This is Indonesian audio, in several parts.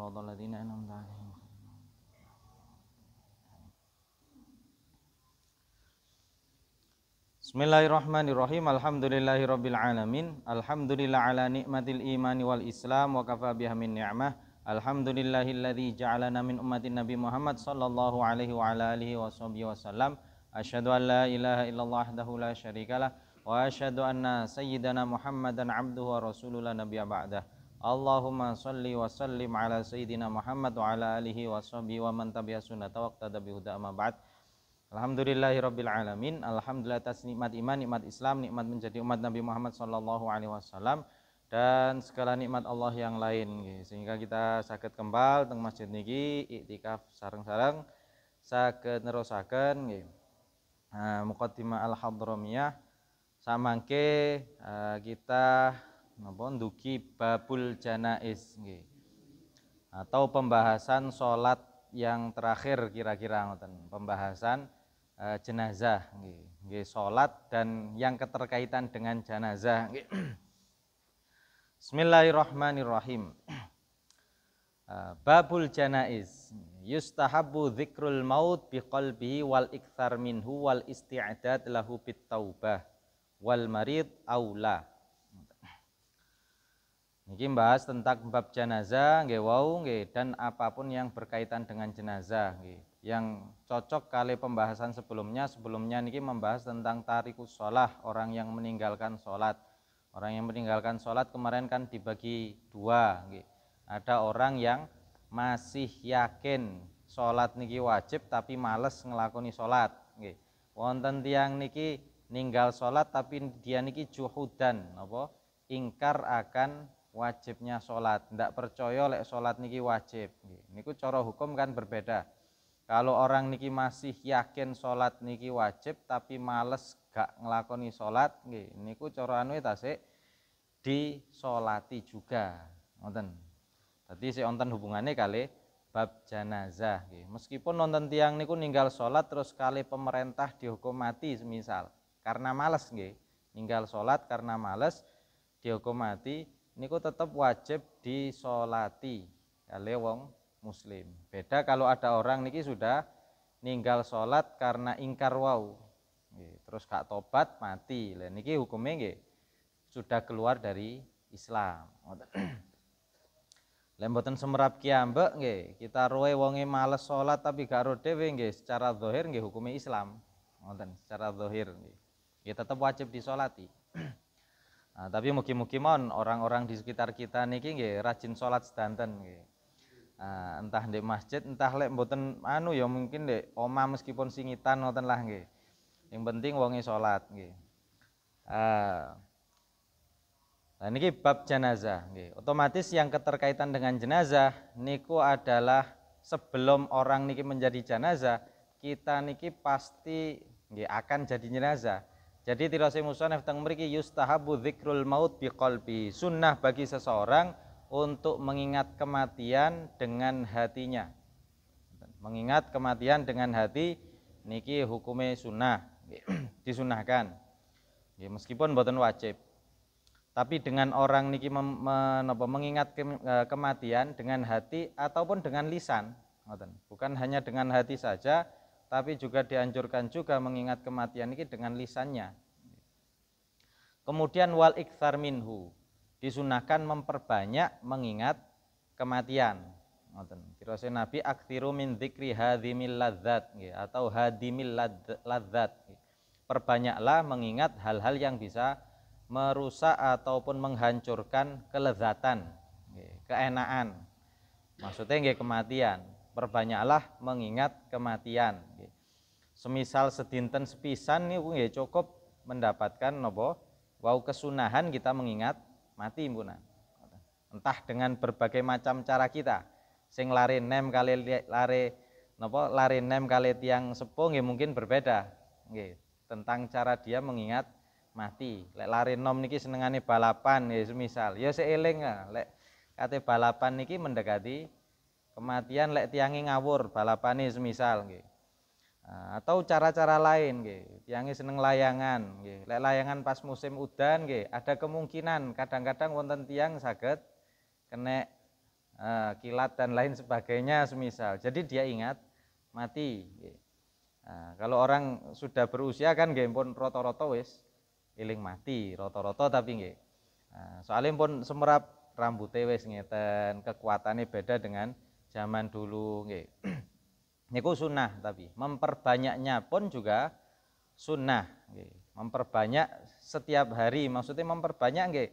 صراط الذين أنعمت عليهم بسم الله الرحمن الرحيم الحمد لله رب العالمين الحمد لله على نعمة الإيمان والإسلام وكفى بها من نعمة الحمد لله الذي جعلنا من أمة النبي محمد صلى الله عليه وعلى آله وصحبه وسلم أشهد أن لا إله إلا الله وحده لا شريك له وأشهد أن سيدنا محمدا عبده ورسوله لا نبي بعده Allahumma salli wa sallim ala sayyidina Muhammad wa ala alihi wa sahbihi wa man tabi'a sunnata wa qtada bihuda amma ba'd. Alhamdulillahi rabbil alamin. Alhamdulillah atas nikmat iman, nikmat Islam, nikmat menjadi umat Nabi Muhammad sallallahu alaihi wasallam dan segala nikmat Allah yang lain sehingga kita sakit kembal teng masjid niki iktikaf sarang sarang sakit nerosakan nggih. Ah, muqaddimah al-hadramiyah samangke ah, kita napa nduki babul janais nggih. Atau pembahasan salat yang terakhir kira-kira ngoten, pembahasan e, jenazah nggih, nggih salat dan yang keterkaitan dengan jenazah nggih. Bismillahirrahmanirrahim. Eh, babul Janais, yustahabu dzikrul maut biqalbihi wal ikthar minhu wal isti'dad lahu bit taubah wal marid aula mungkin bahas tentang bab jenazah, nggih wau dan apapun yang berkaitan dengan jenazah Yang cocok kali pembahasan sebelumnya, sebelumnya niki membahas tentang tarikus sholah, orang yang meninggalkan sholat. Orang yang meninggalkan sholat kemarin kan dibagi dua Ada orang yang masih yakin sholat niki wajib tapi males ngelakoni sholat Wonten tiang niki ninggal sholat tapi dia niki juhudan apa ingkar akan wajibnya sholat tidak percaya oleh sholat niki wajib niku cara hukum kan berbeda kalau orang niki masih yakin sholat niki wajib tapi males gak ngelakoni sholat niku cara anu di ya, disolati juga nonton tadi si nonton hubungannya kali bab janazah meskipun nonton tiang niku ninggal sholat terus kali pemerintah dihukum mati misal karena males nggih ninggal sholat karena males dihukum mati niku tetap wajib disolati ya, wong muslim. Beda kalau ada orang niki sudah ninggal sholat karena ingkar wau. Terus gak tobat mati. Lah niki hukumnya nggih sudah keluar dari Islam. Lembutan semerap kiambek nggih, kita roe wonge males sholat tapi gak ro dhewe secara zahir nggih hukumnya Islam. Ngoten, secara zahir nggih. Kita tetap wajib disolati. Nah, tapi mungkin mukimon mon orang-orang di sekitar kita niki nggih rajin sholat sedanten nggih. Nah, entah di masjid, entah lek mboten anu ya mungkin di oma meskipun singitan ngoten lah nggih. Yang penting wonge sholat nggih. Uh, nah, niki bab jenazah nggih. Otomatis yang keterkaitan dengan jenazah niku adalah sebelum orang niki menjadi jenazah, kita niki pasti nggih akan jadi jenazah. Jadi tirasi musonef teng mriki yustahabu dzikrul maut biqalbi. Sunnah bagi seseorang untuk mengingat kematian dengan hatinya. Mengingat kematian dengan hati niki hukume sunnah disunahkan. meskipun bukan wajib. Tapi dengan orang niki mem, mengingat e, kematian dengan hati ataupun dengan lisan, bukan hanya dengan hati saja, tapi juga dianjurkan juga mengingat kematian ini dengan lisannya. Kemudian wal ikhtar minhu disunahkan memperbanyak mengingat kematian. Ngoten. Kirose Nabi aktsiru min zikri hadhimil ladzat atau hadimil ladzat. Perbanyaklah mengingat hal-hal yang bisa merusak ataupun menghancurkan kelezatan, keenaan. Maksudnya kematian perbanyaklah mengingat kematian semisal sedinten sepisan nih ya cukup mendapatkan nopo wau kesunahan kita mengingat mati punan entah dengan berbagai macam cara kita sing lari nem kali lari nopo lari nem kali tiang sepuh nggih mungkin berbeda tentang cara dia mengingat mati lek lari nom niki senengani balapan ya semisal ya seeling lek kata balapan niki mendekati Kematian lek tiangi ngawur balapane semisal gitu nah, atau cara-cara lain gitu Tiangi seneng layangan gitu Lek layangan pas musim udan gitu ada kemungkinan kadang-kadang wonten tiang sakit kena uh, kilat dan lain sebagainya semisal. Jadi dia ingat mati Nah, kalau orang sudah berusia kan nggih pun roto roto wis iling mati roto-roto tapi nggih. Nah, soalnya pun semerap rambut wis ngeten, kekuatannya beda dengan zaman dulu nggih. Niku sunnah tapi memperbanyaknya pun juga sunnah Memperbanyak setiap hari maksudnya memperbanyak nggih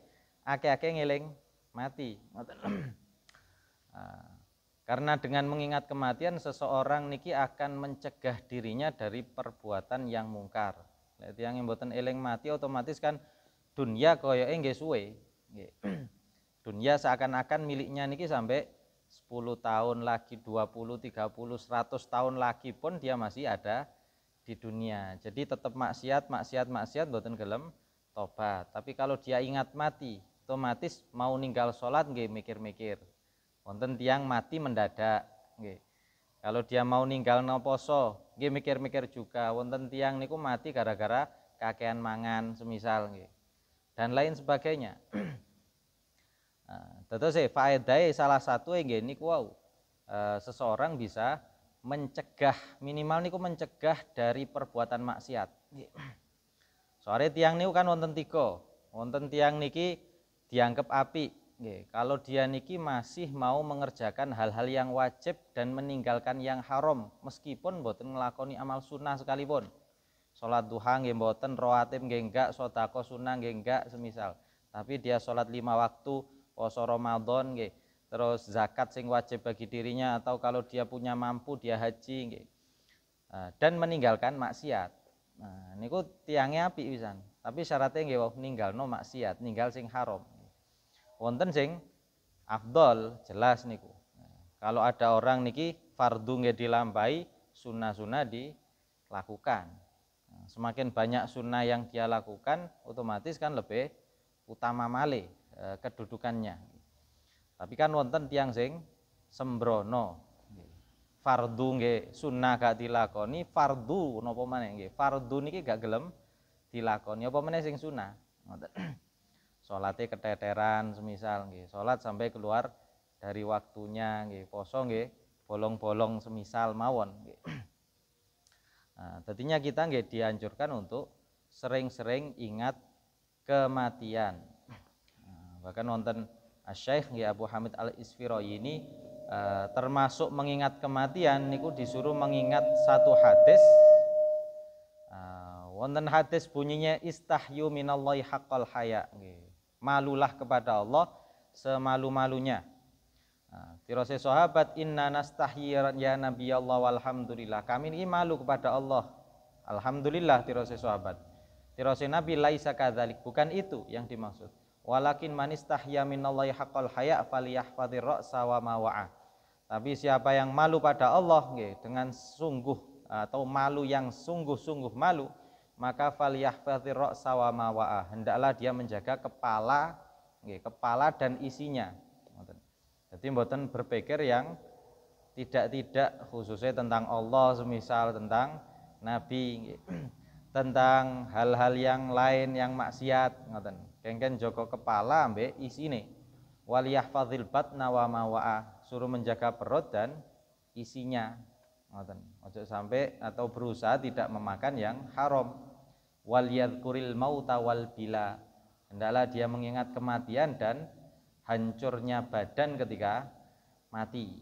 akeh-akeh ngeling mati. Ah, karena dengan mengingat kematian seseorang niki akan mencegah dirinya dari perbuatan yang mungkar. Lek yang mboten eling mati otomatis kan dunia koyoke nggih suwe. Dunia seakan-akan miliknya niki sampai 10 tahun lagi, 20, 30, 100 tahun lagi pun dia masih ada di dunia. Jadi tetap maksiat, maksiat, maksiat buatan gelem tobat. Tapi kalau dia ingat mati, otomatis mau ninggal sholat nggak mikir-mikir. Wonten tiang mati mendadak nge. Kalau dia mau ninggal nopo poso, nggak mikir-mikir juga. Wonten tiang niku mati gara-gara kakean mangan semisal nge. Dan lain sebagainya. Nah, Tentu sih eh, faedah salah satu yang gini wow eh, seseorang bisa mencegah minimal niku mencegah dari perbuatan maksiat. Soalnya tiang niku kan wonten tiko, wonten tiang niki dianggap api. Kalau dia niki masih mau mengerjakan hal-hal yang wajib dan meninggalkan yang haram, meskipun boten melakoni amal sunnah sekalipun. Sholat duha nggih boten, roatib nggih enggak, sodako sunnah nggih enggak, semisal. Tapi dia sholat lima waktu, poso Ramadan nggih. Terus zakat sing wajib bagi dirinya atau kalau dia punya mampu dia haji nggih. Nah, dan meninggalkan maksiat. Nah, niku tiangnya api pisan. Tapi syaratnya nggih ninggal no maksiat, ninggal sing haram. Wonten sing afdol jelas niku. kalau ada orang niki fardu nggih dilampahi, sunnah-sunnah dilakukan. Nah, semakin banyak sunnah yang dia lakukan, otomatis kan lebih utama malih. Eh, kedudukannya. Tapi kan wonten tiang sing sembrono. Fardu nge sunnah gak dilakoni, fardu napa maneh nggih. Fardu niki gak gelem dilakoni apa meneh sing sunnah. Ngoten. Salate keteteran semisal nggih, salat sampai keluar dari waktunya nggih, poso nggih, bolong-bolong semisal mawon nggih. Nah, tadinya kita nggih dianjurkan untuk sering-sering ingat kematian bahkan wonten Syekh ya Abu Hamid Al isfiro ini eh, termasuk mengingat kematian niku disuruh mengingat satu hadis eh, wonten hadis bunyinya istahyu minallahi haqqal haya malulah kepada Allah semalu-malunya tirose eh, sahabat inna nastahyi ya nabi Allah walhamdulillah kami ini malu kepada Allah alhamdulillah tirose sahabat tirose nabi laisa kadzalik bukan itu yang dimaksud Walakin manistahya minallahi haqqal haya faliyahfadhir ra'sa wa mawa'a. Tapi siapa yang malu pada Allah dengan sungguh atau malu yang sungguh-sungguh malu, maka faliyahfadhir ra'sa wa Hendaklah dia menjaga kepala kepala dan isinya. Jadi mboten berpikir yang tidak-tidak khususnya tentang Allah semisal tentang nabi tentang hal-hal yang lain yang maksiat ngoten. Kengken Joko kepala ambek isine. Waliyah fadil bat nawama mawa'a. Suruh menjaga perut dan isinya. Ngoten. Ojo sampai atau berusaha tidak memakan yang haram. Wal kuril mauta wal bila. Hendaklah dia mengingat kematian dan hancurnya badan ketika mati.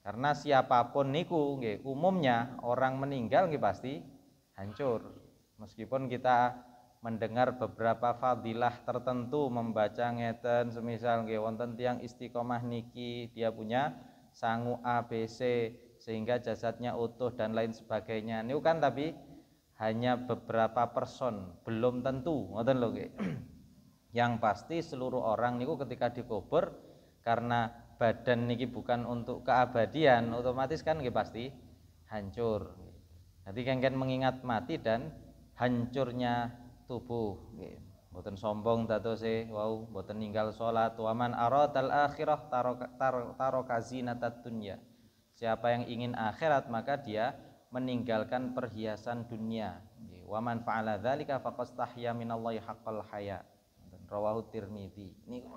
Karena siapapun niku umumnya orang meninggal pasti hancur. Meskipun kita mendengar beberapa fadilah tertentu membaca ngeten semisal nggih wonten tiang istiqomah niki dia punya sangu ABC sehingga jasadnya utuh dan lain sebagainya. Niku kan tapi hanya beberapa person, belum tentu ngoten lho Yang pasti seluruh orang niku ketika dikubur karena badan niki bukan untuk keabadian, otomatis kan nggih pasti hancur. Jadi kengkeng mengingat mati dan hancurnya tubuh nggih mboten sombong dadose wau mboten ninggal salat wa man aradal akhirah taraka zinatat dunya siapa yang ingin akhirat maka dia meninggalkan perhiasan dunia wa man fa'ala dzalika faqastahya minallahi haqqal haya rawahu tirmizi ini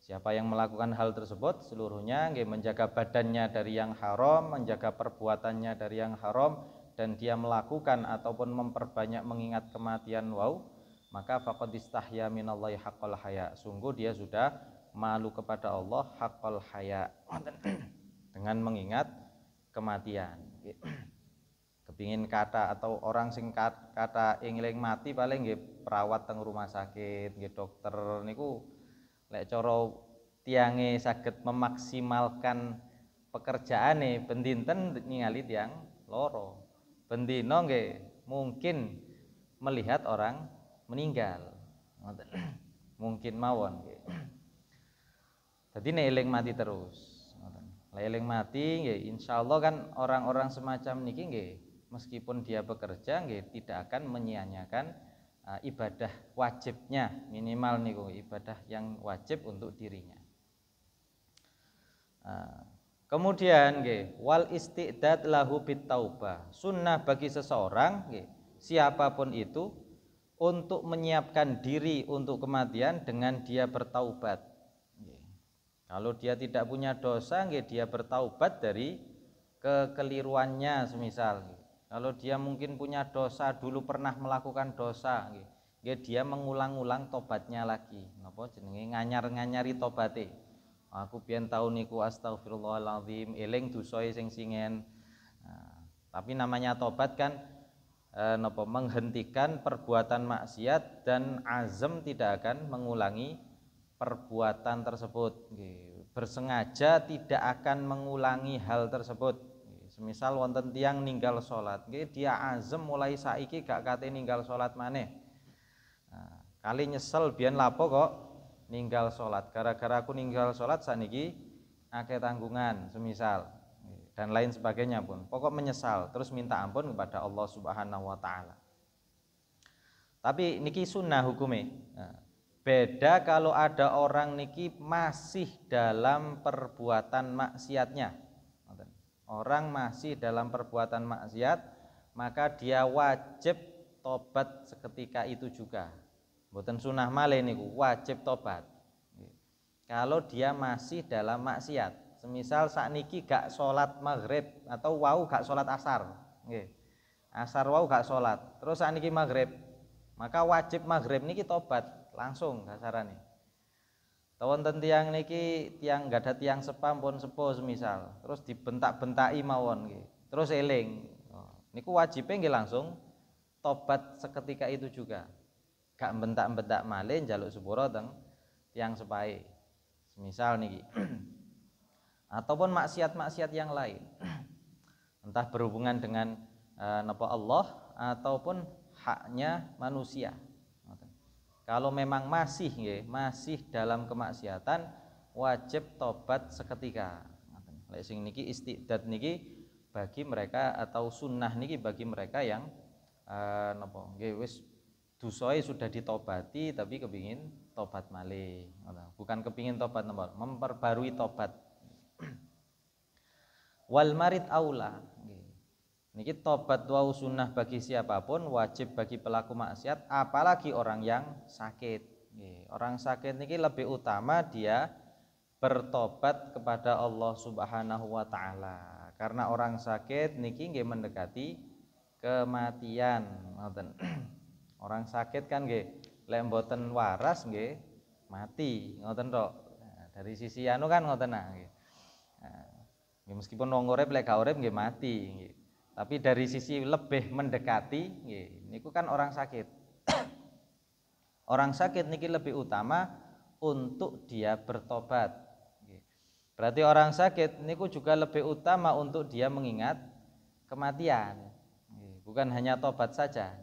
Siapa yang melakukan hal tersebut seluruhnya menjaga badannya dari yang haram, menjaga perbuatannya dari yang haram, dan dia melakukan ataupun memperbanyak mengingat kematian wow maka faqad istahya minallahi haqqal haya sungguh dia sudah malu kepada Allah haqqal haya dengan mengingat kematian kepingin kata atau orang singkat kata ingling mati paling nggih perawat teng rumah sakit nggih dokter niku lek cara tiange saged memaksimalkan pekerjaane pendinten ningali tiang loro bendino nggih mungkin melihat orang meninggal mungkin mawon nggih jadi nek mati terus ngoten eling mati nggih insyaallah kan orang-orang semacam niki nggih meskipun dia bekerja nggih tidak akan menyia uh, ah, ibadah wajibnya minimal niku ibadah yang wajib untuk dirinya ah, Kemudian wal istiqdat lahu taubah. Sunnah bagi seseorang siapapun itu untuk menyiapkan diri untuk kematian dengan dia bertaubat. Kalau dia tidak punya dosa, dia bertaubat dari kekeliruannya semisal. Kalau dia mungkin punya dosa dulu pernah melakukan dosa, dia mengulang-ulang tobatnya lagi. nganyar-nganyari tobatnya aku pian tahu niku astagfirullahalazim eling dusoy sing singen nah, tapi namanya tobat kan eh, nopo menghentikan perbuatan maksiat dan azam tidak akan mengulangi perbuatan tersebut bersengaja tidak akan mengulangi hal tersebut semisal wonten tiang ninggal sholat dia azam mulai saiki gak kate ninggal sholat maneh nah, kali nyesel biar lapo kok ninggal sholat gara-gara aku ninggal sholat ini ake tanggungan semisal dan lain sebagainya pun pokok menyesal terus minta ampun kepada Allah subhanahu wa ta'ala tapi niki sunnah hukumnya nah, beda kalau ada orang niki masih dalam perbuatan maksiatnya orang masih dalam perbuatan maksiat maka dia wajib tobat seketika itu juga Mboten sunah malih niku wajib tobat. Kalau dia masih dalam maksiat, semisal saat niki gak sholat maghrib atau wau gak sholat asar, Asar wau gak sholat, terus saat niki maghrib, maka wajib maghrib niki tobat langsung nih. Tawon ten tiang niki tiang gak ada tiang sepam pun sepo semisal, terus dibentak bentak mawon Terus eling. Oh, niku wajibnya langsung tobat seketika itu juga gak bentak-bentak malin jaluk sepuro teng tiang sepai misal niki ataupun maksiat-maksiat yang lain entah berhubungan dengan e, nopo Allah ataupun haknya manusia kalau memang masih ya, masih dalam kemaksiatan wajib tobat seketika leasing sing niki istiqdat niki bagi mereka atau sunnah niki bagi mereka yang e, nopo wis dusoi sudah ditobati tapi kepingin tobat malih bukan kepingin tobat nomor memperbarui tobat wal marid aula Niki tobat wau sunnah bagi siapapun wajib bagi pelaku maksiat apalagi orang yang sakit orang sakit niki lebih utama dia bertobat kepada Allah Subhanahu wa taala karena orang sakit niki nggih mendekati kematian Orang sakit kan nggih, lek waras nggih mati, ngoten tok. Nah, dari sisi anu kan ngoten nah nggih. Nah, meskipun wong urip lek gak urip mati nggih. Tapi dari sisi lebih mendekati nggih, niku kan orang sakit. orang sakit niki lebih utama untuk dia bertobat. Berarti orang sakit niku juga lebih utama untuk dia mengingat kematian. Bukan hanya tobat saja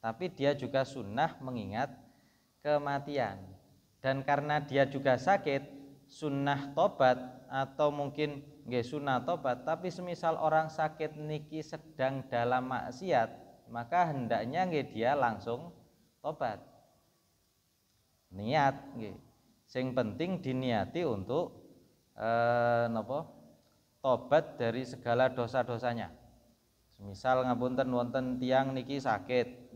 tapi dia juga sunnah mengingat kematian dan karena dia juga sakit sunnah tobat atau mungkin nggak sunnah tobat tapi semisal orang sakit niki sedang dalam maksiat maka hendaknya nggih dia langsung tobat niat nggih sing penting diniati untuk eh, nopo tobat dari segala dosa-dosanya Misal ngapunten wonten tiang niki sakit,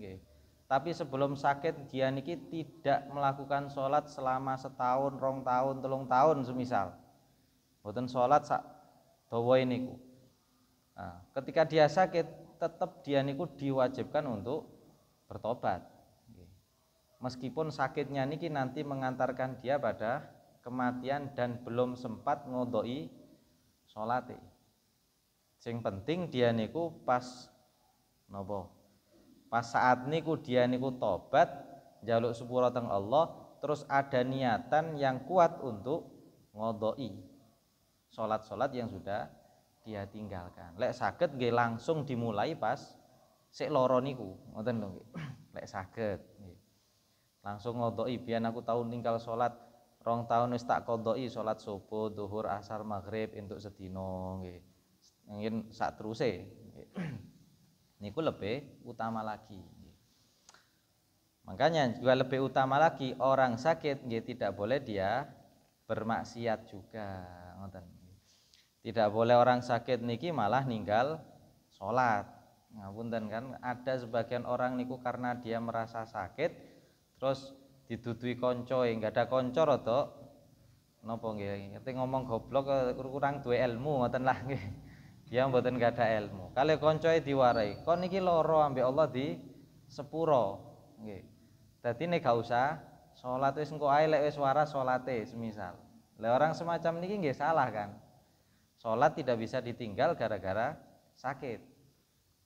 Tapi sebelum sakit dia niki tidak melakukan sholat selama setahun, rong tahun, telung tahun semisal. Mboten sholat sak dawa niku. Nah, ketika dia sakit tetap dia niku diwajibkan untuk bertobat. Meskipun sakitnya niki nanti mengantarkan dia pada kematian dan belum sempat ngodoi sholat. Sing penting dia niku pas nopo? Pas saat niku dia niku tobat, jaluk sepura teng Allah, terus ada niatan yang kuat untuk ngodoi sholat-sholat yang sudah dia tinggalkan. Lek sakit gak langsung dimulai pas sik loro niku, ngoten lho Lek sakit Langsung ngodoi biar aku tahu tinggal sholat rong tahun wis tak kodoi sholat subuh, duhur, asar, maghrib untuk sedino gitu ingin sak ini niku lebih utama lagi makanya juga lebih utama lagi orang sakit ya, tidak boleh dia bermaksiat juga tidak boleh orang sakit niki malah ninggal sholat ngapunten kan ada sebagian orang niku karena dia merasa sakit terus didudui konco yang eh, gak ada konco roto nopo ngerti ngomong goblok eh, kurang dua ilmu ngoten lah yang mboten ada ilmu Kalau koncoe diwarai kon niki loro ambek Allah di sepuro nggih dadi nek gak usah salat wis engko ae lek wis waras salate semisal orang semacam niki nggih salah kan salat tidak bisa ditinggal gara-gara sakit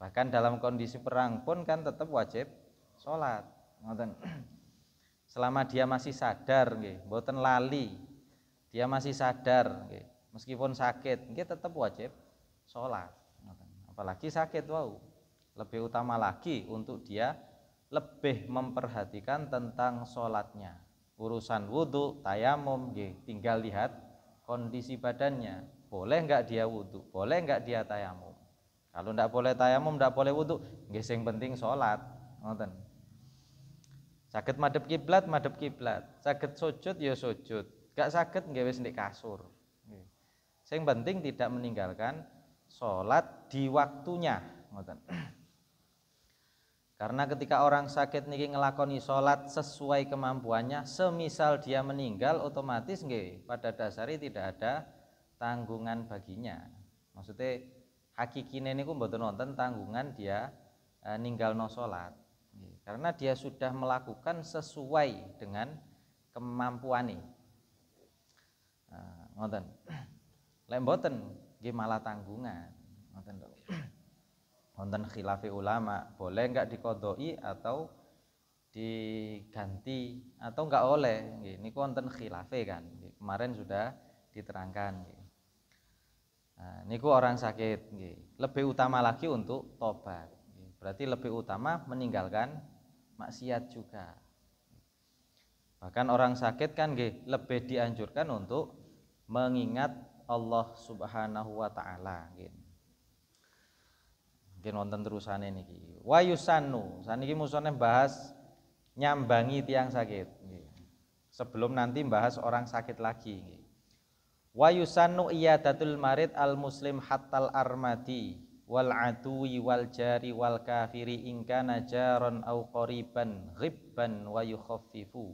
bahkan dalam kondisi perang pun kan tetap wajib salat ngoten selama dia masih sadar nggih mboten lali dia masih sadar nggih meskipun sakit nggih tetap wajib sholat apalagi sakit wow lebih utama lagi untuk dia lebih memperhatikan tentang sholatnya urusan wudhu tayamum tinggal lihat kondisi badannya boleh nggak dia wudhu boleh nggak dia tayamum kalau ndak boleh tayamum ndak boleh wudhu yang penting sholat ngoten sakit madep kiblat madep kiblat sakit sujud ya sujud gak sakit nggak wes kasur yang penting tidak meninggalkan sholat di waktunya ngoten. Karena ketika orang sakit niki ngelakoni sholat sesuai kemampuannya, semisal dia meninggal otomatis nggih pada dasari tidak ada tanggungan baginya. Maksudnya hakikine niku mboten nonton tanggungan dia e, eh, ninggal no sholat. Karena dia sudah melakukan sesuai dengan kemampuannya. Nah, ngoten. Lemboten ini malah tanggungan ngoten wonten khilafi ulama boleh nggak dikodoi atau diganti atau nggak oleh ini wonten khilafi kan kemarin sudah diterangkan nah, niku orang sakit lebih utama lagi untuk tobat berarti lebih utama meninggalkan maksiat juga bahkan orang sakit kan lebih dianjurkan untuk mengingat Allah Subhanahu wa taala gitu. Mungkin wonten terusane niki. Wa yusannu. Saniki musone bahas nyambangi tiang sakit Sebelum nanti bahas orang sakit lagi gitu. Wa yusannu iyadatul marid al muslim hattal armadi wal adui wal jari wal kafiri ingkana jaron au qariban ghibban wa yukhaffifu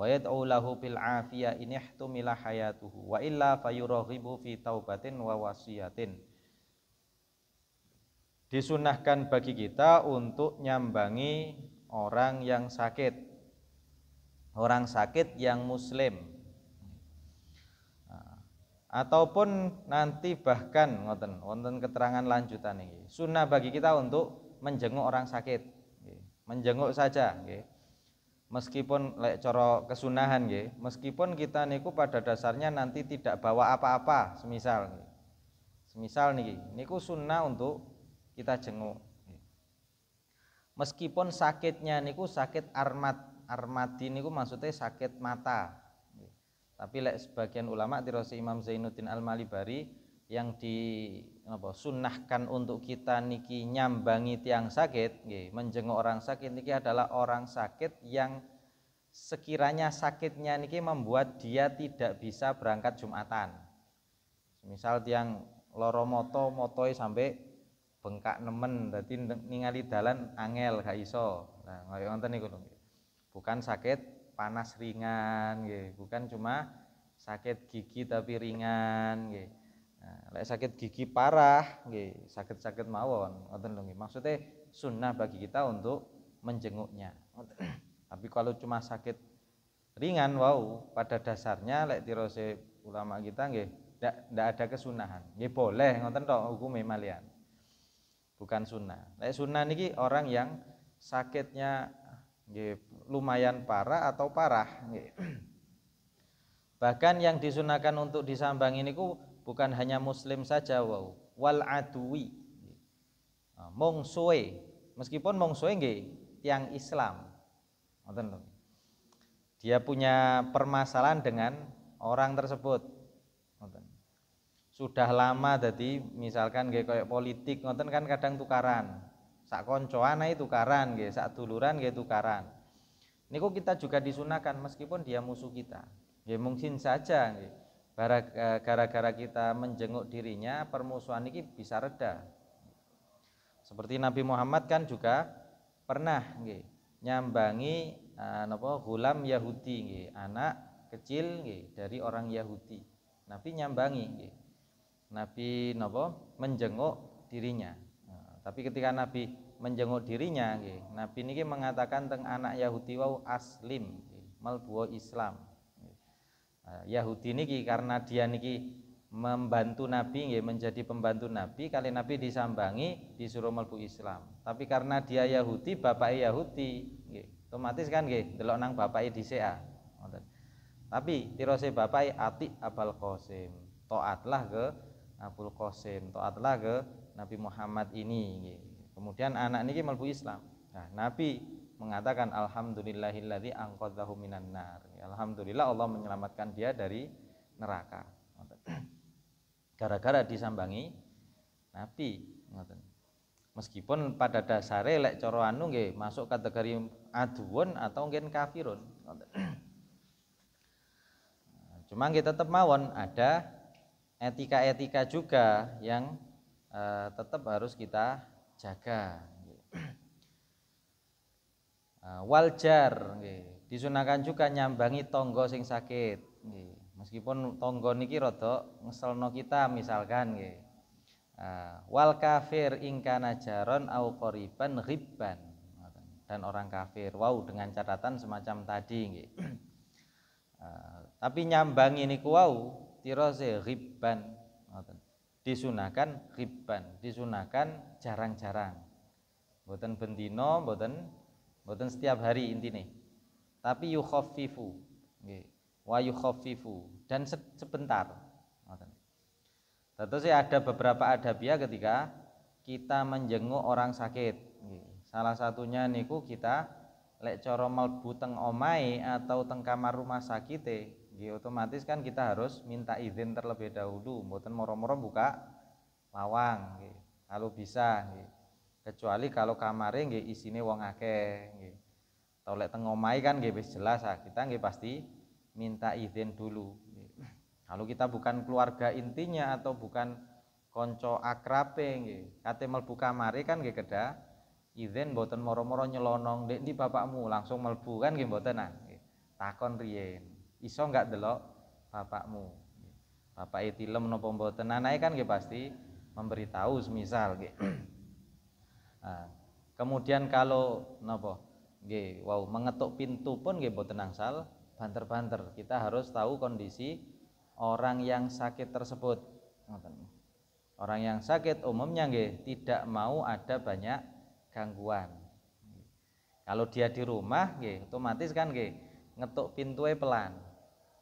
wa yad'u lahu fil afiyah in ihtumila hayatuhu wa illa fayuraghibu fi taubatin wa wasiyatin disunahkan bagi kita untuk nyambangi orang yang sakit orang sakit yang muslim nah, ataupun nanti bahkan ngoten wonten keterangan lanjutan ini sunnah bagi kita untuk menjenguk orang sakit menjenguk saja nggih meskipun lek coro kesunahan ya meskipun kita niku pada dasarnya nanti tidak bawa apa-apa semisal semisal nih, niku sunnah untuk kita jenguk meskipun sakitnya niku sakit armat armati niku maksudnya sakit mata tapi lek sebagian ulama tirosi Imam Zainuddin Al-Malibari yang di apa, sunnahkan untuk kita niki nyambangi tiang sakit nggih menjenguk orang sakit niki adalah orang sakit yang sekiranya sakitnya niki membuat dia tidak bisa berangkat Jumatan misal tiang loro moto motoi sampai bengkak nemen berarti ningali dalan angel gak iso nah kaya niku bukan sakit panas ringan bukan cuma sakit gigi tapi ringan Nah, sakit gigi parah, sakit-sakit mawon, ngoten lho Maksudnya sunnah bagi kita untuk menjenguknya. Tapi kalau cuma sakit ringan, wow, pada dasarnya lek tirose ulama kita nggih, ada kesunahan. Nggih boleh ngoten tok hukum malian. Bukan sunnah. Lek sunnah niki orang yang sakitnya nggih lumayan parah atau parah nggih. Bahkan yang disunahkan untuk disambang ini ku bukan hanya muslim saja wow. wal adwi ah, mongsoe meskipun mongsoe nggih tiang Islam ngoten lho dia punya permasalahan dengan orang tersebut ngoten sudah lama tadi misalkan nggih kayak politik ngoten kan kadang tukaran sak koncoan itu tukaran nggih sak duluran nggih tukaran niku kita juga disunahkan meskipun dia musuh kita nggih mungkin saja nggih Eh, gara-gara kita menjenguk dirinya permusuhan ini bisa reda seperti Nabi Muhammad kan juga pernah nge, nyambangi eh, napa gulam Yahudi nge, anak kecil nge, dari orang Yahudi Nabi nyambangi nge. Nabi nopo menjenguk dirinya nah, tapi ketika Nabi menjenguk dirinya nge, Nabi ini mengatakan tentang anak Yahudi wau aslim melbuo malbuo Islam Nah, Yahudi niki karena dia niki membantu Nabi ya menjadi pembantu Nabi kali Nabi disambangi disuruh melbu Islam tapi karena dia Yahudi bapak Yahudi ya, otomatis kan ya delok nang ah, bapak di CA tapi tirose bapak Atik Abal Kosim. Toatlah ke Abul Qasim Toatlah ke Nabi Muhammad ini ya. kemudian anak niki melbu Islam nah Nabi mengatakan alhamdulillahilladzi angqadzahu minan nar. Ya, alhamdulillah Allah menyelamatkan dia dari neraka. Gara-gara disambangi Nabi Meskipun pada dasarnya lek coro anu nggih masuk kategori aduun atau mungkin kafirun Cuma kita tetap mawon ada etika-etika juga yang eh, tetap harus kita jaga. Ah, waljar disunahkan juga nyambangi tonggo sing sakit meskipun tonggo niki rada ngeselno kita misalkan ah, wal kafir ingkana jaron au koriban ribban dan orang kafir wow dengan catatan semacam tadi ah, tapi nyambangi niku wow tirose ribban disunahkan ribban disunahkan jarang-jarang boten bendino boten Mboten setiap hari inti nih, Tapi yukhaffifu. Nggih. Wa yukhaffifu dan sebentar. Ngoten. Tentu ya ada beberapa adabiah ketika kita menjenguk orang sakit. Salah satunya niku kita lek cara mlebu teng omahe atau teng kamar rumah sakit nggih otomatis kan kita harus minta izin terlebih dahulu mboten moro-moro buka lawang nggih. Kalau bisa nggih. Kecuali kalau kamare nggih isine wong akeh nggih. Tau lek teng kan nggih wis jelas ah, kita nggih pasti minta izin dulu. Kalau kita bukan keluarga intinya atau bukan konco akrabe nggih, kate mlebu kamare kan nggih kedah izin mboten moro-moro nyelonong dek di bapakmu langsung mlebu kan nggih mboten ah. Takon riyen. Iso enggak delok bapakmu. Bapak itu lem nopo mboten? Anake kan nggih pasti memberitahu semisal nggih kemudian kalau nopo nggih wow mengetuk pintu pun nggih tenang angsal banter-banter. Kita harus tahu kondisi orang yang sakit tersebut. Orang yang sakit umumnya nggih tidak mau ada banyak gangguan. Kalau dia di rumah nggih otomatis kan nggih ngetuk pintu pelan.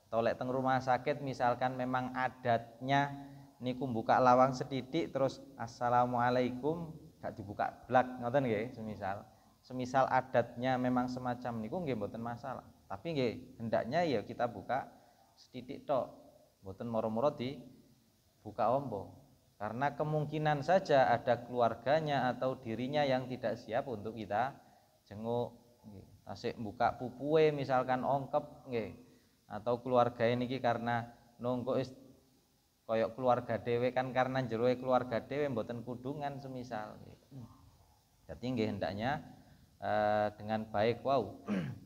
Tolek teng rumah sakit misalkan memang adatnya niku buka lawang sedidik terus assalamualaikum gak dibuka blak ngoten nggih semisal semisal adatnya memang semacam niku nggih mboten masalah tapi nggih hendaknya ya kita buka setitik tok mboten moro-moro di buka ombo karena kemungkinan saja ada keluarganya atau dirinya yang tidak siap untuk kita jenguk asik buka pupue misalkan ongkep nggih atau keluarga ini karena nunggu koyok keluarga Dewe kan karena jeruwe keluarga Dewe, mboten kudungan semisal Jadi nggih hendaknya eh, dengan baik wow.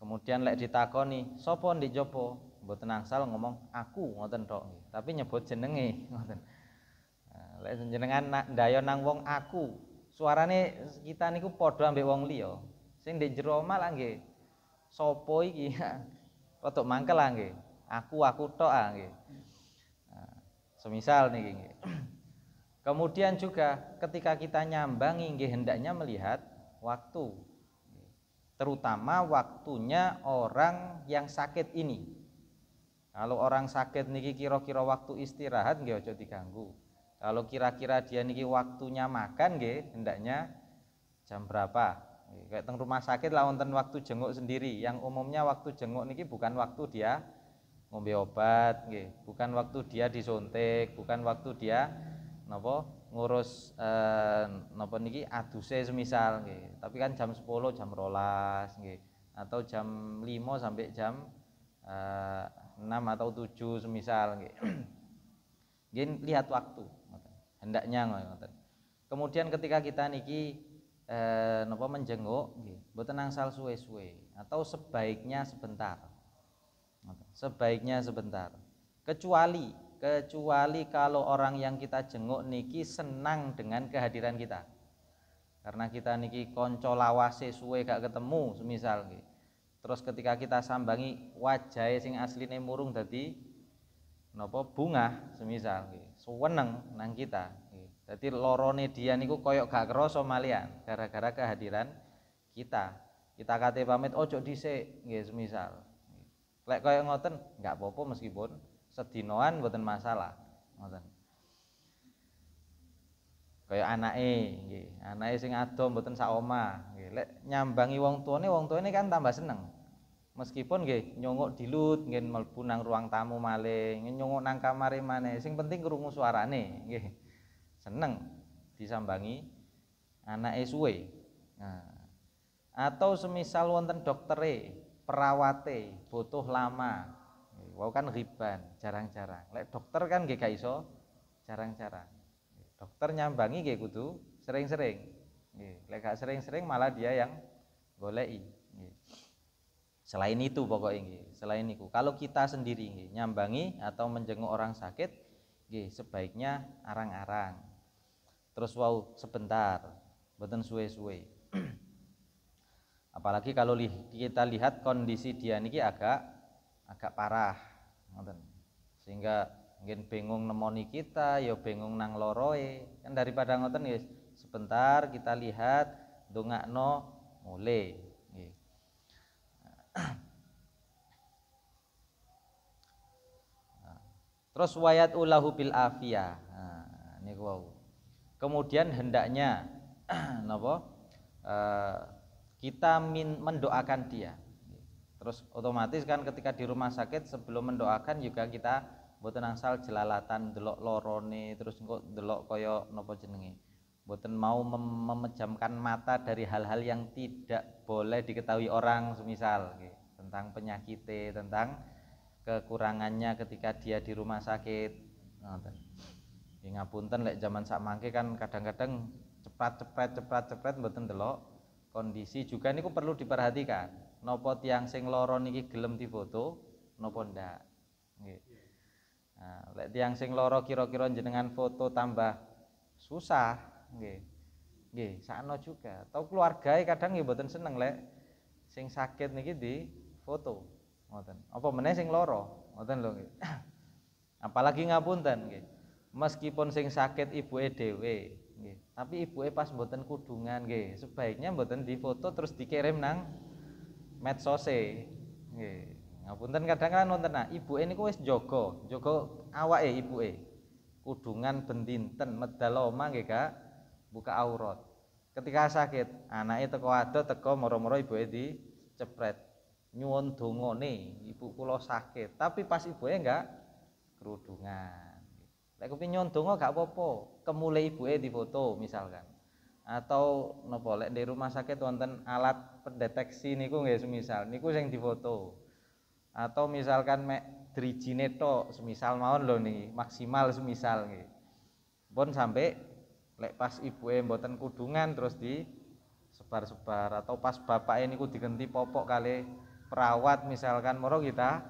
Kemudian lek ditakoni, sapa di jopo? Mboten angsal ngomong aku ngoten tok, tapi nyebut jenenge ngoten. Eh, lek jenengan na, ndayo nang wong aku, suarane kita niku padha ambek wong liya. Sing ndek jero malah nggih sapa iki? Rodok mangkel nggih. Aku aku tok ah, nggih. Semisal nih gini. Kemudian juga ketika kita nyambangi gini, hendaknya melihat waktu. Terutama waktunya orang yang sakit ini. Kalau orang sakit niki kira-kira waktu istirahat nggih ojo diganggu. Kalau kira-kira dia niki waktunya makan nggih hendaknya jam berapa? Kayak teng rumah sakit lah wonten waktu jenguk sendiri. Yang umumnya waktu jenguk niki bukan waktu dia ngombe obat nggih bukan waktu dia disuntik bukan waktu dia napa ngurus eh, napa niki aduse semisal nggih tapi kan jam 10 jam rolas nggih atau jam 5 sampai jam eh, 6 atau 7 semisal nggih nggih lihat waktu hendaknya ngoten kemudian ketika kita niki eh, napa menjenguk nggih mboten angsal suwe-suwe atau sebaiknya sebentar sebaiknya sebentar kecuali kecuali kalau orang yang kita jenguk niki senang dengan kehadiran kita karena kita niki konco lawase suwe gak ketemu semisal terus ketika kita sambangi wajah sing asline murung dadi nopo bunga semisal suweneng nang kita jadi lorone dia niku koyok gak kerasa malian gara-gara kehadiran kita kita kate pamit ojo dhisik nggih semisal lek kaya ngoten nggak apa-apa meskipun sedinoan mboten masalah ngoten kaya anake nggih anake sing ado mboten sak oma nggih lek nyambangi wong tuane wong tuane kan tambah seneng meskipun nggih nyongok dilut nggih mlebu nang ruang tamu maling nyongok nang kamare maneh sing penting krungu suarane nggih seneng disambangi anake suwe nah atau semisal wonten doktere perawate butuh lama wau kan riban jarang-jarang lek dokter kan gak iso jarang-jarang dokter nyambangi gak kudu sering-sering lek gak sering-sering malah dia yang boleh selain itu pokoknya selain itu kalau kita sendiri nyambangi atau menjenguk orang sakit sebaiknya arang-arang terus wau sebentar beten suwe-suwe Apalagi kalau li kita lihat kondisi dia niki agak agak parah, ngoten. Sehingga mungkin bingung nemoni kita, ya bingung nang loroe. Kan daripada ngoten ya sebentar kita lihat dongakno mulai. Nah, terus wayat ulahu bil afia, Nah, ini wow. Kemudian hendaknya napa? Eh, kita min, mendoakan dia terus otomatis kan ketika di rumah sakit sebelum mendoakan juga kita buatan angsal jelalatan delok lorone terus kok delok koyo nopo jenenge buatan mau mem memejamkan mata dari hal-hal yang tidak boleh diketahui orang semisal gitu, tentang penyakit tentang kekurangannya ketika dia di rumah sakit Ingat ya ngapunten lek zaman sak mangke kan kadang-kadang cepat cepat cepat cepat buatan delok kondisi juga ini perlu diperhatikan nopo tiang sing loro niki gelem difoto nopo ndak nggih nah, tiang sing loro kira-kira jenengan foto tambah susah nggih nggih sakno juga atau keluarga e kadang nggih mboten seneng lek sing sakit niki di foto ngoten apa meneh sing loro ngoten lho apalagi ngapunten nggih meskipun sing sakit Ibu dhewe Nggih. Tapi ibuke pas mboten kudungan nggih, sebaiknya mboten difoto terus dikirim nang medsose. Nggih. Ngapunten kadang kan wonten nah, ibuke niku wis jaga, jaga awake ibuke. Kudungan bendinten medal oma nggih, Kak. Buka aurat. Ketika sakit, anake teko ado teko moro-moro ibuke dicepret. Nyuwun dongane, ibu kula sakit. Tapi pas ibuke enggak kerudungan. Lek kepengin nyondongo gak apa-apa, kemule ibuke difoto misalkan. Atau nopo lek di rumah sakit wonten alat pendeteksi niku nggih semisal niku sing difoto. Atau misalkan mek drijine tok semisal mawon lho niki, maksimal semisal nggih. Pun sampai lek pas ibuke mboten kudungan terus di sebar-sebar atau pas bapak ini ku digenti popok kali perawat misalkan moro kita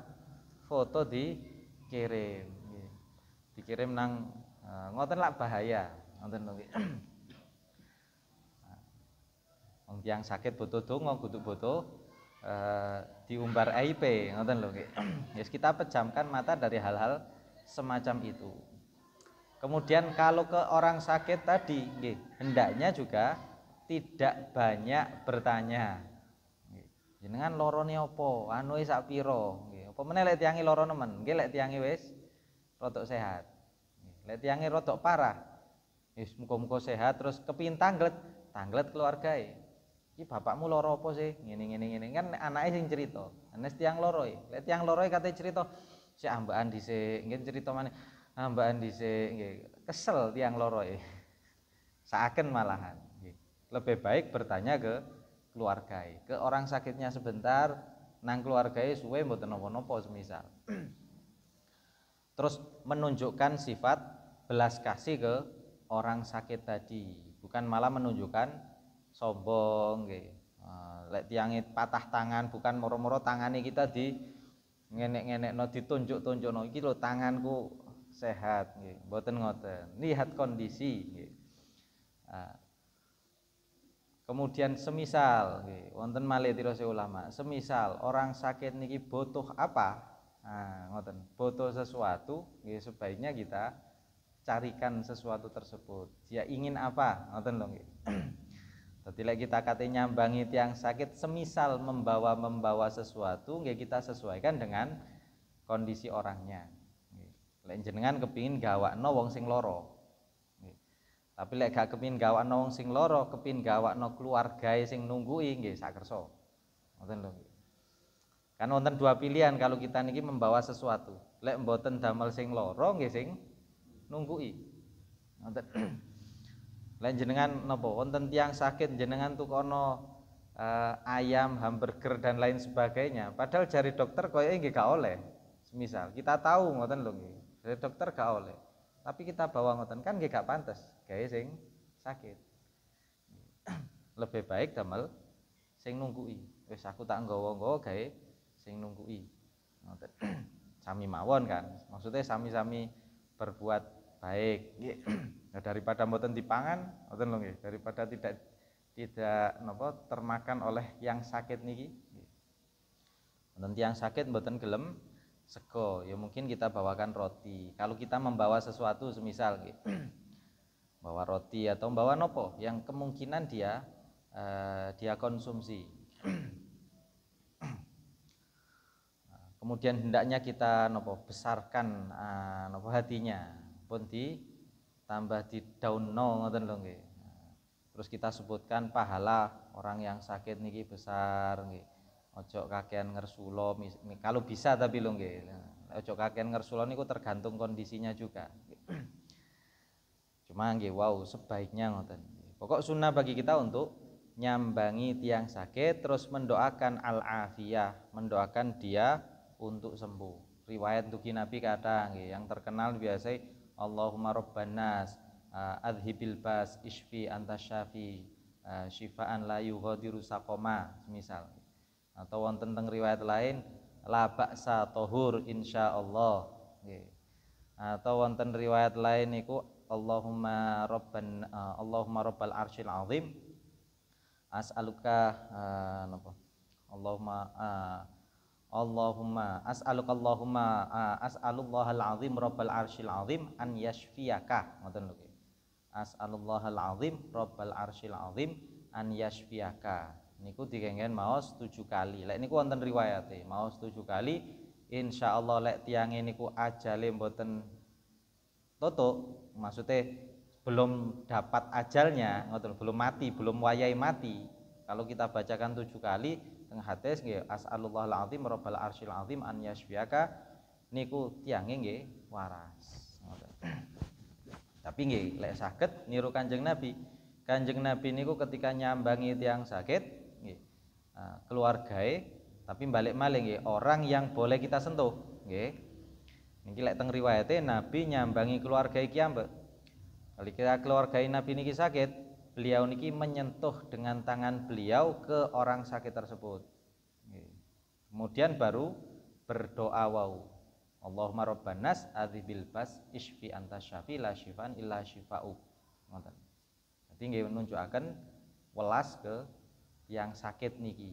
foto dikirim dikirim nang eh, ngoten lah bahaya ngoten nggih Wong yang sakit butuh tuh butuh butuh eh, diumbar IP ngoten lho ya yes, kita pejamkan mata dari hal-hal semacam itu kemudian kalau ke orang sakit tadi hendaknya juga tidak banyak bertanya jenengan lorone apa anu sak piro nggih apa meneh lek loro nemen nggih wes rotok sehat lihat tiangnya rotok parah wis muka-muka sehat terus kepin tanglet tanglet keluarga iki e. bapakmu loro apa sih ngene ngene ngene kan anaknya yang cerita anes tiang loro e. lihat tiang loro e katanya cerita si ambaan sini, ingin cerita mana ambaan di sini. kesel tiang loro saaken malahan lebih baik bertanya ke keluarga ke orang sakitnya sebentar nang keluarga suwe mau napa-napa semisal terus menunjukkan sifat belas kasih ke orang sakit tadi bukan malah menunjukkan sombong gitu. lek tiangit patah tangan bukan moro-moro tangane kita di ngenek-ngenek no ditunjuk-tunjuk no iki lo tanganku sehat boten ngoten lihat kondisi ah. Kemudian semisal, wonten malih ulama, semisal orang sakit niki butuh apa, Nah, ngoten. Foto sesuatu, ya sebaiknya kita carikan sesuatu tersebut. Dia ya, ingin apa? Ngoten lho Jadi lagi kita katanya nyambangi tiang sakit semisal membawa-membawa sesuatu, ya kita sesuaikan dengan kondisi orangnya. Lain jenengan kepingin no wong sing loro. Tapi lek gak kepingin no wong sing loro, kepingin no keluarga sing nunggui gak sakerso. Ngoten lho. Kan wonten dua pilihan kalau kita niki membawa sesuatu. Lek mboten damel sing loro nggih sing nunggui. Wonten Lek jenengan napa wonten tiang sakit jenengan tukono uh, ayam, hamburger dan lain sebagainya. Padahal jari dokter koyo nggih gak oleh. Misal kita tahu ngoten lho nggih. Jari dokter gak oleh. Tapi kita bawa ngoten kan nggih gak pantas. Gawe sing sakit. Lebih baik damel sing nunggui. Wis aku tak nggawa-nggawa gawe sing nunggui i. sami mawon kan maksudnya sami-sami berbuat baik nah, daripada mboten dipangan mboten lho daripada tidak tidak nopo termakan oleh yang sakit niki mboten yang sakit mboten gelem sego ya mungkin kita bawakan roti kalau kita membawa sesuatu semisal bawa roti atau bawa nopo yang kemungkinan dia eh, dia konsumsi kemudian hendaknya kita nopo besarkan uh, nopo hatinya pun di tambah di daun no ngoten lho nggih terus kita sebutkan pahala orang yang sakit niki besar nggih ojo kakean ngersula kalau bisa tapi lho nggih ojo kakean ngersula niku tergantung kondisinya juga cuma nggih wow sebaiknya ngoten pokok sunnah bagi kita untuk nyambangi tiang sakit terus mendoakan al afiyah mendoakan dia untuk sembuh riwayat duki nabi kata yang terkenal biasa, Allahumma rabban nas eh, adhibil bas isfi anta syafi eh, syifaan la yughadiru saqoma misal atau wonten teng riwayat lain la ba'sa tahur insyaallah nggih atau wonten riwayat lain niku Allahumma rabban uh, Allahumma rabbal arsyil azim as'aluka uh, napa Allahumma uh, Allahumma as'aluka Allahumma al azim rabbal arsyil azim an yashfiyaka ngoten lho al azim rabbal arsyil azim an yashfiyaka niku dikengken maos 7 kali lek niku wonten riwayate maos 7 kali insyaallah lek tiange niku ajale mboten toto maksudnya belum dapat ajalnya ngoten belum mati belum wayai mati kalau kita bacakan tujuh kali teng hadis nggih as'alullahal azim rabbal arsyil azim an yasfiaka niku tiange nggih waras. Tapi nggih lek saged niru Kanjeng Nabi. Kanjeng Nabi niku ketika nyambangi tiang sakit nggih e, keluargae tapi balik maling nggih orang yang boleh kita sentuh nggih. Niki lek teng riwayate Nabi nyambangi keluarga iki ambek. Kali kita keluarga Nabi niki sakit, beliau niki menyentuh dengan tangan beliau ke orang sakit tersebut. Kemudian baru berdoa wau. Allahumma rabban nas adzibil bas isfi anta syafi la syifan illa syifa'u. Ngoten. Dadi nggih nunjukaken welas ke yang sakit niki.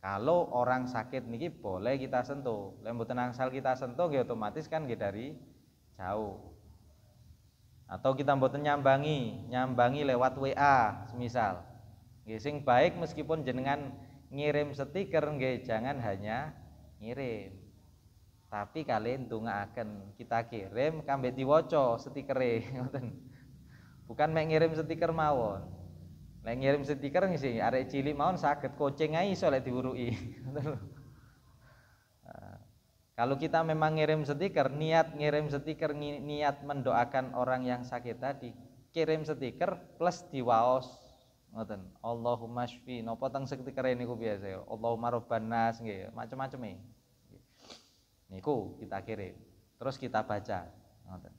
Kalau orang sakit niki boleh kita sentuh. Lembut tenang sal kita sentuh nggih otomatis kan nggih dari jauh atau kita mboten nyambangi nyambangi lewat WA semisal gising baik meskipun jenengan ngirim stiker nggih jangan hanya ngirim tapi kalian akan kita kirim kambek diwoco stiker bukan mek ngirim stiker mawon mau ngirim stiker nggih sih arek cilik mawon sakit kucing ngai soalnya lek Kalau kita memang ngirim stiker, niat ngirim stiker, niat mendoakan orang yang sakit tadi, kirim stiker plus diwaos. Ngoten. Allahumma shfi. Napa teng stiker ku biasa. ya. Allahumma rabban nas nggih, macam-macam e. Niku kita kirim. Terus kita baca. Ngoten.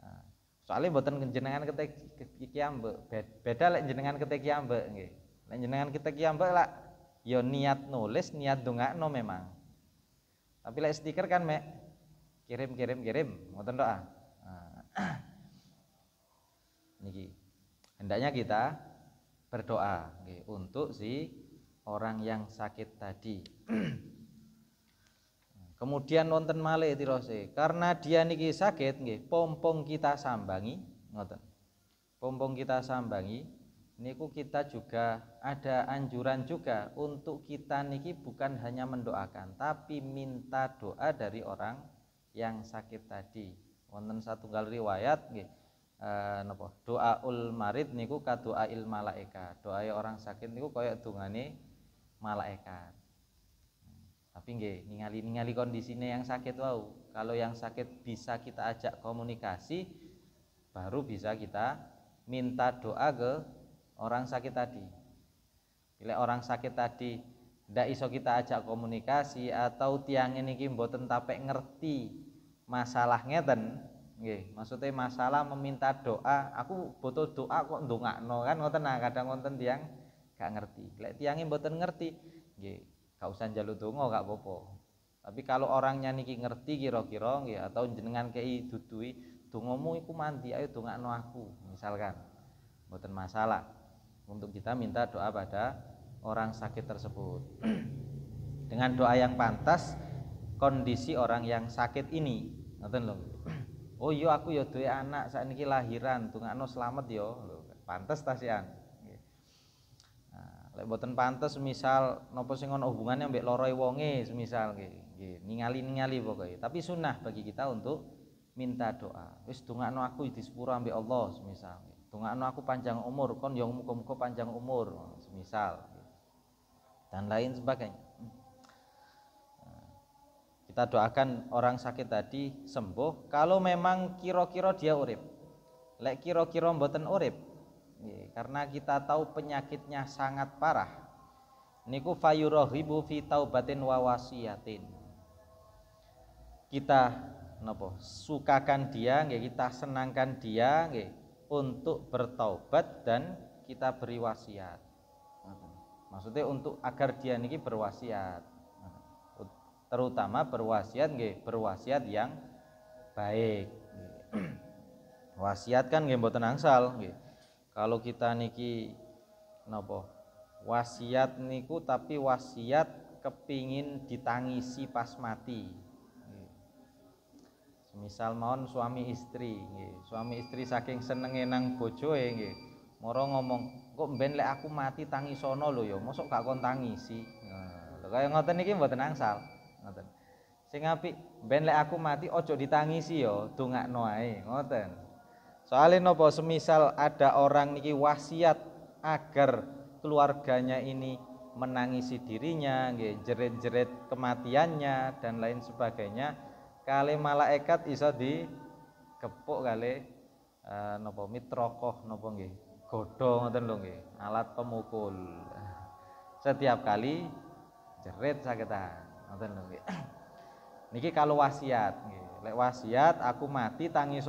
Nah, soalnya buatan jenengan ketek kiambe beda lek jenengan ketek kiambe. nggih. Lek jenengan ketek lah. lak ya niat nulis, niat dongakno memang. Tapi lek stiker kan mek kirim kirim kirim, ngoten doa. Ah. Nah. Niki. Hendaknya kita berdoa nggih untuk si orang yang sakit tadi. Kemudian wonten malih tirose, karena dia niki sakit nggih, pompong kita sambangi ngoten. Pompong kita sambangi niku kita juga ada anjuran juga untuk kita niki bukan hanya mendoakan tapi minta doa dari orang yang sakit tadi wonten satunggal riwayat nggih eh, nopo, doa ul marid niku kadoa il malaika doa orang sakit niku kaya dungane malaikat tapi nggih ningali ningali kondisinya yang sakit wow. kalau yang sakit bisa kita ajak komunikasi baru bisa kita minta doa ke orang sakit tadi bila orang sakit tadi tidak iso kita ajak komunikasi atau tiang ini kimbo tapek ngerti masalah ngeten nggih maksudnya masalah meminta doa aku butuh doa kok no kan ngoten nah kadang ngoten tiang gak ngerti lek ini boten ngerti nggih gak usah jalu donga gak popo, tapi kalau orangnya niki ngerti kira-kira nggih atau jenengan kei dudui dongamu iku mandi ayo dongakno aku misalkan boten masalah untuk kita minta doa pada orang sakit tersebut. Dengan doa yang pantas kondisi orang yang sakit ini, ngoten lho. Oh yo iya, aku ya duwe anak saat ini lahiran, tungakno selamat yo ya. pantas ta sian. Nah, lek pantas misal nopo sing ana hubungannya mbek loroy e wonge semisal nggih, ningali-ningali pokoknya. Tapi sunnah bagi kita untuk minta doa. Wis dongakno aku di sepura ambil Allah semisal. Tungguan aku panjang umur, kon yang muka-muka panjang umur, semisal dan lain sebagainya. Kita doakan orang sakit tadi sembuh kalau memang kiro-kiro dia urip. Lek kiro-kiro mboten urip. Karena kita tahu penyakitnya sangat parah. Niku ribu fi taubatin batin wawasiatin. Kita nopo sukakan dia kita senangkan dia nggih untuk bertaubat dan kita beri wasiat. Maksudnya untuk agar dia niki berwasiat. Terutama berwasiat nggih, berwasiat yang baik. wasiat kan nggih mboten angsal nggih. Kalau kita niki nopo Wasiat niku tapi wasiat kepingin ditangisi pas mati. Misal mohon suami istri, Suami istri saking senenge nang bojo nggih. Moro ngomong, "Kok ben lek aku mati tangi sono lo yo, ya? mosok gak kon tangisi." lo nah, kaya ngoten iki mboten angsal. Ngoten. Sing apik, ben lek aku mati ojo ditangisi yo, ya? dongakno ae, ngoten. Soalnya napa semisal ada orang niki wasiat agar keluarganya ini menangisi dirinya, nggih, jerit-jerit kematiannya dan lain sebagainya, kali malaikat iso di kepuk kali uh, nopo mitrokoh nopo nggih godho ngoten lho nggih alat pemukul setiap kali jerit sakita, ngoten lho nggih niki kalau wasiat nggih lek wasiat aku mati tangis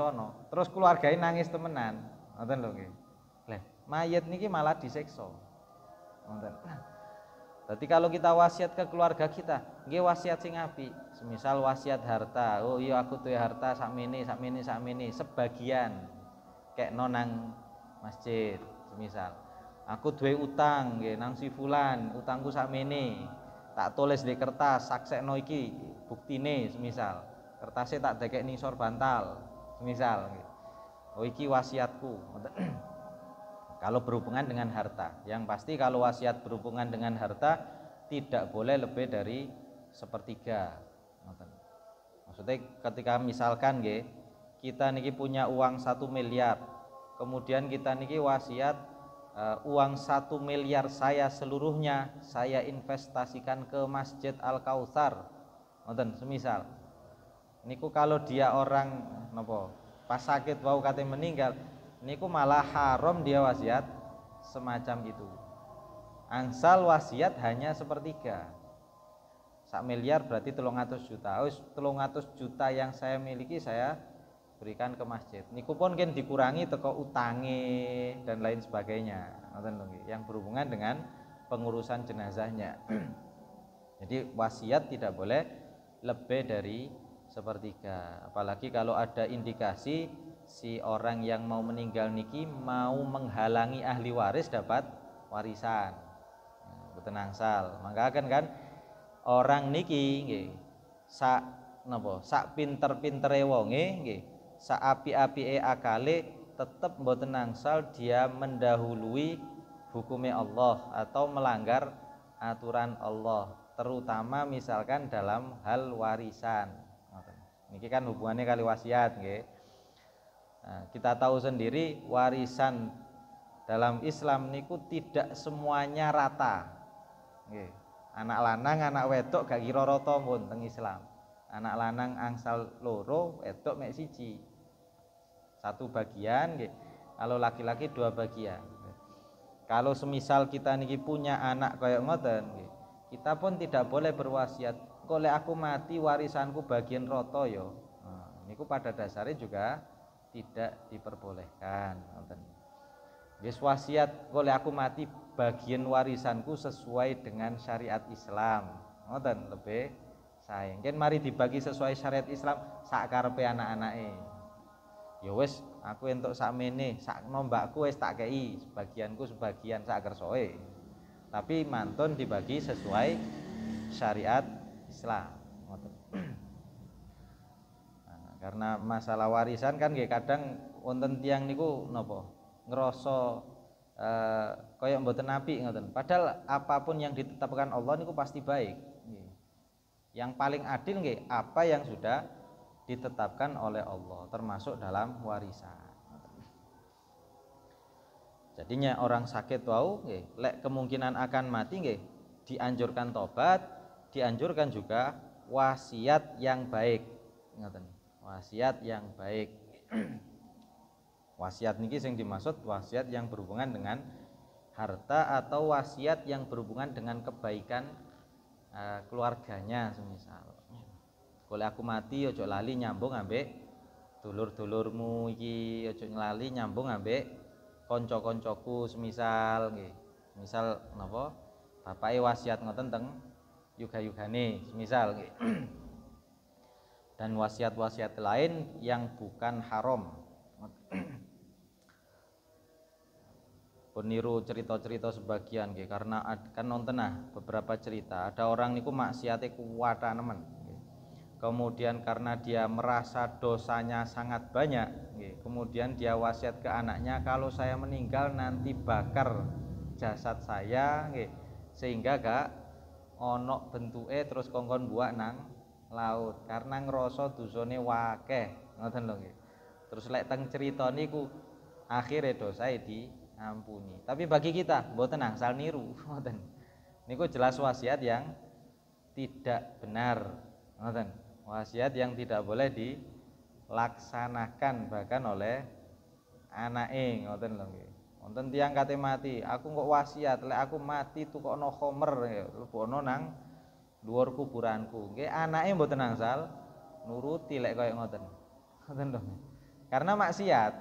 terus keluargane nangis temenan ngoten lho nggih leh mayit niki malah disiksa ngoten Berarti kalau kita wasiat ke keluarga kita, nggih wasiat sing api. Semisal wasiat harta, oh iya aku tuh harta mini, sak mini, sebagian kayak nonang masjid, semisal. Aku duwe utang gue nang si fulan, utangku mini, Tak tulis di kertas, noiki, bukti nih, semisal. Kertasnya tak dekek nisor sor bantal, semisal. Oh iki wasiatku. kalau berhubungan dengan harta. Yang pasti kalau wasiat berhubungan dengan harta tidak boleh lebih dari sepertiga. Maksudnya ketika misalkan nggih, kita niki punya uang satu miliar, kemudian kita niki wasiat uh, uang satu miliar saya seluruhnya saya investasikan ke Masjid Al Kautsar. Nonton, semisal. Niku kalau dia orang nopo pas sakit wau katanya meninggal, niku malah haram dia wasiat semacam itu angsal wasiat hanya sepertiga sak miliar berarti telung atus juta Us, telung atus juta yang saya miliki saya berikan ke masjid niku pun kan dikurangi teko utangi dan lain sebagainya yang berhubungan dengan pengurusan jenazahnya jadi wasiat tidak boleh lebih dari sepertiga apalagi kalau ada indikasi si orang yang mau meninggal niki mau menghalangi ahli waris dapat warisan sal maka kan kan orang niki nggih sak nopo, sak pinter-pintere wonge nggih sak api-apike akale tetep mboten nangsal dia mendahului hukumnya Allah atau melanggar aturan Allah terutama misalkan dalam hal warisan niki kan hubungannya kali wasiat nggih Nah, kita tahu sendiri warisan dalam Islam niku tidak semuanya rata. Okay. Anak lanang, anak wedok gak kira rata pun teng Islam. Anak lanang angsal loro, wedok mek siji. Satu bagian nggih. Kalau laki-laki dua bagian. Kalau semisal kita niki punya anak kayak ngoten Kita pun tidak boleh berwasiat kalau aku mati warisanku bagian roto yo. Ya? Nah, niku pada dasarnya juga tidak diperbolehkan nonton wis wasiat boleh aku mati bagian warisanku sesuai dengan syariat Islam dan lebih sayang kan mari dibagi sesuai syariat Islam sakarpe anak ini. ya wis aku entuk mene sak nombakku wis tak kei sebagianku sebagian sak kersoe tapi mantun dibagi sesuai syariat Islam karena masalah warisan kan nggih kadang wonten tiang niku nopo ngerasa kaya eh, koyok mboten apik ngoten padahal apapun yang ditetapkan Allah niku pasti baik yang paling adil nggih apa yang sudah ditetapkan oleh Allah termasuk dalam warisan jadinya orang sakit wau nggih lek kemungkinan akan mati nggih dianjurkan tobat dianjurkan juga wasiat yang baik ngoten wasiat yang baik wasiat niki yang dimaksud wasiat yang berhubungan dengan harta atau wasiat yang berhubungan dengan kebaikan uh, keluarganya semisal boleh aku mati ojo lali nyambung ambek dulur-dulurmu iki ojo lali nyambung ambek konco-koncoku semisal nggih misal nopo bapak wasiat ngoten teng yuga-yugane semisal nggih dan wasiat-wasiat lain yang bukan haram. Peniru cerita-cerita sebagian nggih karena kan nonton nah beberapa cerita ada orang niku maksiate kuat nemen. Kemudian karena dia merasa dosanya sangat banyak, kemudian dia wasiat ke anaknya kalau saya meninggal nanti bakar jasad saya sehingga gak onok bentuke terus kongkon buat nang laut karena ngerasa dosane wakeh ngoten lho nggih terus lek teng cerita niku akhirnya dosa e diampuni tapi bagi kita mboten angsal niru ngoten niku jelas wasiat yang tidak benar ngoten wasiat yang tidak boleh dilaksanakan bahkan oleh anake ngoten lho nggih wonten tiyang kate mati aku kok wasiat lek aku mati tukokno khomer ya lebono nang luar kuburanku. Nggih anake mboten angsal nuruti lek kaya ngoten. Ngoten lho. Karena maksiat.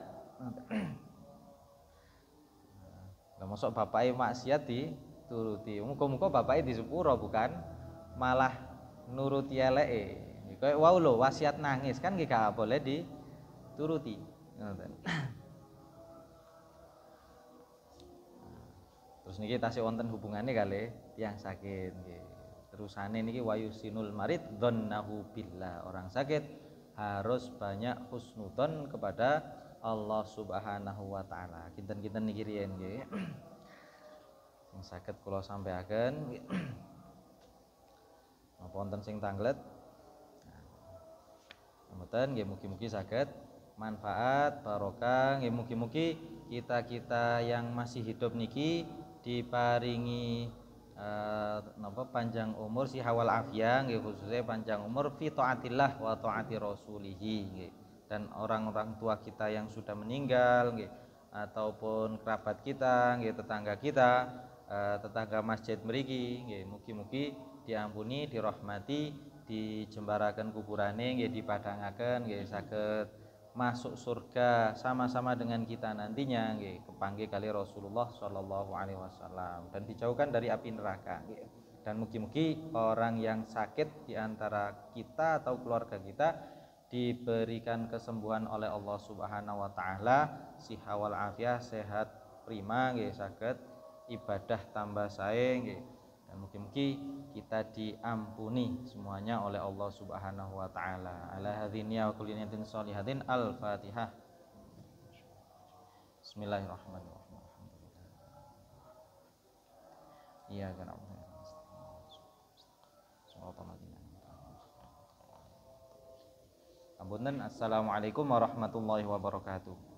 Lah masuk bapake maksiat Muka-muka muga bapake sepuro bukan malah nuruti eleke. kaya wau lho wasiat nangis kan nggih gak boleh dituruti. Ngoten. Terus niki tasih wonten hubungannya kali yang sakit nggih terusane niki wayusinul marid dzannahu billah. Orang sakit harus banyak husnudon kepada Allah Subhanahu wa taala. Kinten-kinten niki riyen nggih. Sing saged kula sampeaken napa wonten sing tanglet? Nah, mboten nggih mugi-mugi saged manfaat barokah nggih mugi-mugi kita-kita yang masih hidup niki diparingi Eh, napa panjang umur si hawal afia nggih khususnya panjang umur fi taatillah wa taati rasulihi nggih dan orang-orang tua kita yang sudah meninggal nggih ataupun kerabat kita nggih tetangga kita eh, tetangga masjid meriki nggih mugi-mugi diampuni dirahmati dijembarakan kuburane nggih dipadangaken nggih saged masuk surga sama-sama dengan kita nantinya nggih kali Rasulullah Shallallahu alaihi wasallam dan dijauhkan dari api neraka Dan mungkin-mungkin orang yang sakit di antara kita atau keluarga kita diberikan kesembuhan oleh Allah Subhanahu wa taala Sihawal hawal afiah sehat prima sakit ibadah tambah sayang dan mungkin-mungkin kita diampuni semuanya oleh Allah Subhanahu wa taala. Ala hadzin ya kulli niyatin shalihatin al-Fatihah. Bismillahirrahmanirrahim. Iya kan Assalamualaikum warahmatullahi wabarakatuh.